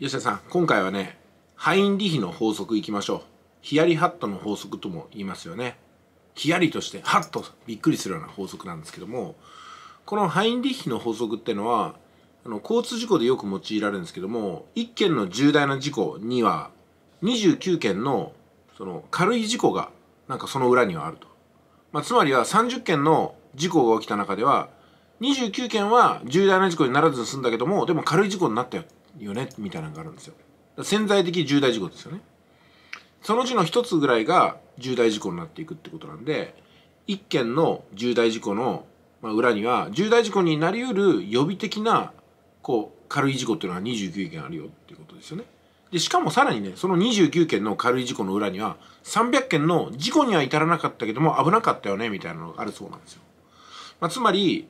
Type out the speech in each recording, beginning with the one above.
吉田さん今回はねハインリヒの法則いきましょうヒヤリハットの法則とも言いますよねヒヤリとしてハッとびっくりするような法則なんですけどもこのハインリヒの法則ってのはあの交通事故でよく用いられるんですけども1件の重大な事故には29件のその軽い事故がなんかその裏にはあると、まあ、つまりは30件の事故が起きた中では29件は重大な事故にならずに済んだけどもでも軽い事故になったよよねみたいなのがあるんですよ潜在的重大事故ですよねそのうちの一つぐらいが重大事故になっていくってことなんで一件の重大事故の裏には重大事故になりうる予備的なこう軽い事故っていうのは29件あるよっていうことですよねでしかもさらにねその29件の軽い事故の裏には300件の事故には至らなかったけども危なかったよねみたいなのがあるそうなんですよ、まあ、つまり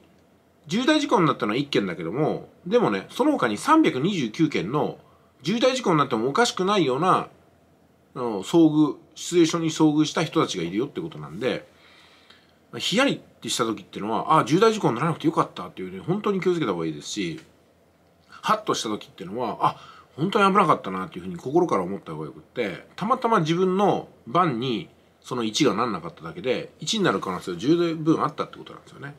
重大事故になったのは1件だけども、でもね、その他に329件の重大事故になってもおかしくないような、遭遇、シチュエーションに遭遇した人たちがいるよってことなんで、ヒヤリってした時っていうのは、ああ、重大事故にならなくてよかったっていうね、本当に気をつけた方がいいですし、ハッとした時っていうのは、あ、本当に危なかったなっていうふうに心から思った方がよくって、たまたま自分の番にその1がなんなかっただけで、1になる可能性は十分あったってことなんですよね。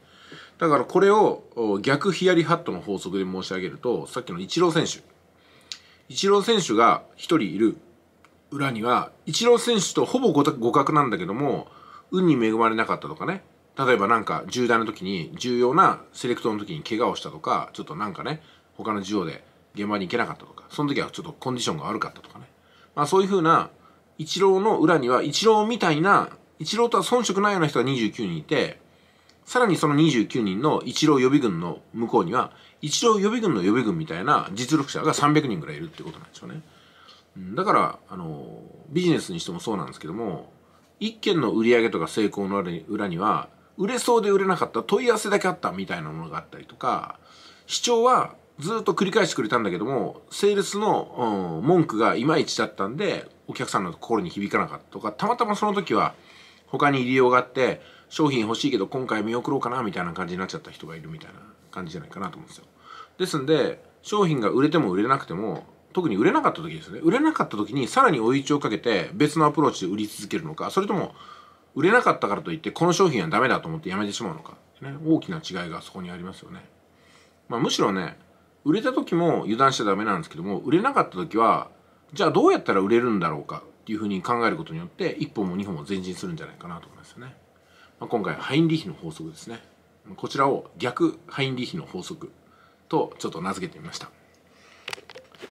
だからこれを逆ヒヤリハットの法則で申し上げると、さっきのイチロー選手。イチロー選手が1人いる裏には、イチロー選手とほぼ互角なんだけども、運に恵まれなかったとかね。例えばなんか重大な時に、重要なセレクトの時に怪我をしたとか、ちょっとなんかね、他の事情で現場に行けなかったとか、その時はちょっとコンディションが悪かったとかね。まあそういうふうな、イチローの裏には、イチローみたいな、イチローとは遜色ないような人が29人いて、さらにその29人の一郎予備軍の向こうには、一郎予備軍の予備軍みたいな実力者が300人ぐらいいるってことなんですようね。だから、あの、ビジネスにしてもそうなんですけども、一件の売り上げとか成功の裏には、売れそうで売れなかった、問い合わせだけあったみたいなものがあったりとか、主張はずっと繰り返してくれたんだけども、セールスの、うん、文句がいまいちだったんで、お客さんの心に響かなかったとか、たまたまその時は他に利用があって、商品欲しいけど今回見送ろうかなみたいな感じになっちゃった人がいるみたいな感じじゃないかなと思うんですよですんで商品が売れても売れなくても特に売れなかった時ですね売れなかった時にさらに追い打ちをかけて別のアプローチで売り続けるのかそれとも売れなかったからといってこの商品はダメだと思ってやめてしまうのか、ね、大きな違いがそこにありますよね、まあ、むしろね売れた時も油断しちゃダメなんですけども売れなかった時はじゃあどうやったら売れるんだろうかっていうふうに考えることによって一歩も二歩も前進するんじゃないかなと思いますよね。まあ、今回ハインリヒの法則ですねこちらを逆ハインリヒの法則とちょっと名付けてみました